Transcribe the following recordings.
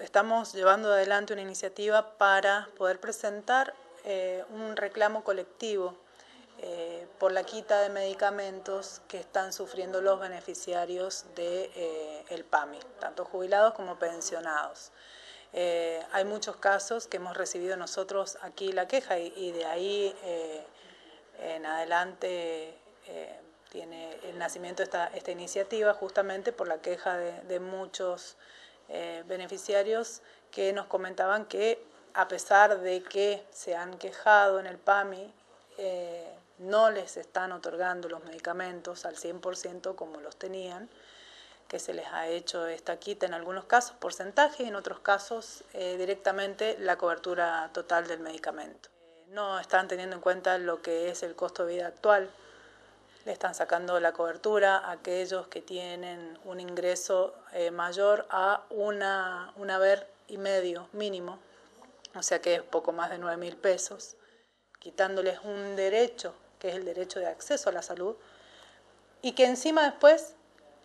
Estamos llevando adelante una iniciativa para poder presentar eh, un reclamo colectivo eh, por la quita de medicamentos que están sufriendo los beneficiarios del de, eh, PAMI, tanto jubilados como pensionados. hay muchos casos que hemos recibido nosotros aquí la queja y, de ahí en adelante tiene el nacimiento esta, esta iniciativa justamente por la queja de muchos eh, beneficiarios que nos comentaban que a pesar de que se han quejado en el PAMI, eh, no les están otorgando los medicamentos al 100% como los tenían, que se les ha hecho esta quita en algunos casos, porcentaje, y en otros casos eh, directamente la cobertura total del medicamento. no están teniendo en cuenta lo que es el costo de vida actual le están sacando la cobertura a aquellos que tienen un ingreso eh, mayor a una, un haber y medio mínimo, o sea que es poco más de 9 mil pesos, quitándoles un derecho, que es el derecho de acceso a la salud, y que encima después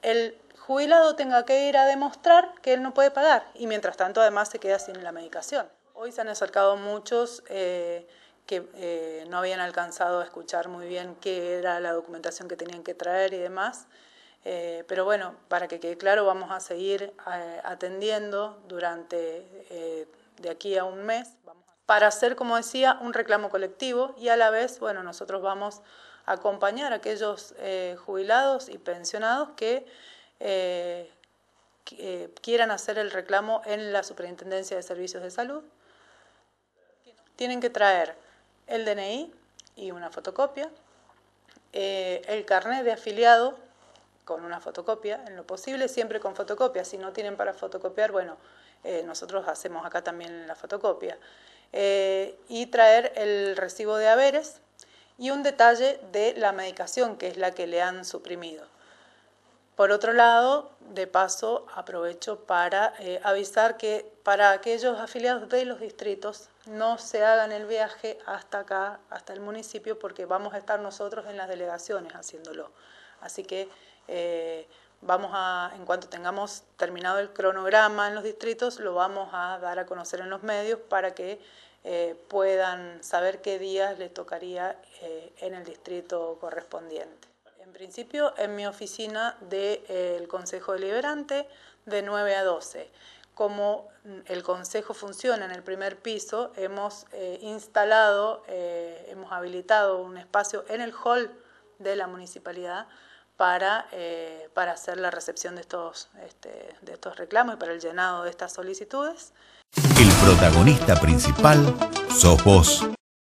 el jubilado tenga que ir a demostrar que él no puede pagar y mientras tanto además se queda sin la medicación. Hoy se han acercado muchos... Eh, que eh, no habían alcanzado a escuchar muy bien qué era la documentación que tenían que traer y demás. Eh, pero bueno, para que quede claro, vamos a seguir eh, atendiendo durante de aquí a un mes para hacer, como decía, un reclamo colectivo y a la vez, bueno, nosotros vamos a acompañar a aquellos jubilados y pensionados que quieran hacer el reclamo en la Superintendencia de Servicios de Salud. Tienen que traer el DNI y una fotocopia, eh, el carnet de afiliado con una fotocopia, en lo posible siempre con fotocopia, si no tienen para fotocopiar, bueno, eh, nosotros hacemos acá también la fotocopia, eh, y traer el recibo de haberes y un detalle de la medicación que es la que le han suprimido. Por otro lado, de paso, aprovecho para eh, avisar que para aquellos afiliados de los distritos no se hagan el viaje hasta acá, hasta el municipio, porque vamos a estar nosotros en las delegaciones haciéndolo. Así que eh, vamos a, en cuanto tengamos terminado el cronograma en los distritos, lo vamos a dar a conocer en los medios para que eh, puedan saber qué días les tocaría en el distrito correspondiente. En principio, en mi oficina del eh, Consejo Deliberante de 9 a 12. Como mm, el Consejo funciona en el primer piso, hemos eh, instalado, eh, hemos habilitado un espacio en el hall de la municipalidad para, para hacer la recepción de estos, este, de estos reclamos y para el llenado de estas solicitudes. El protagonista principal sos vos.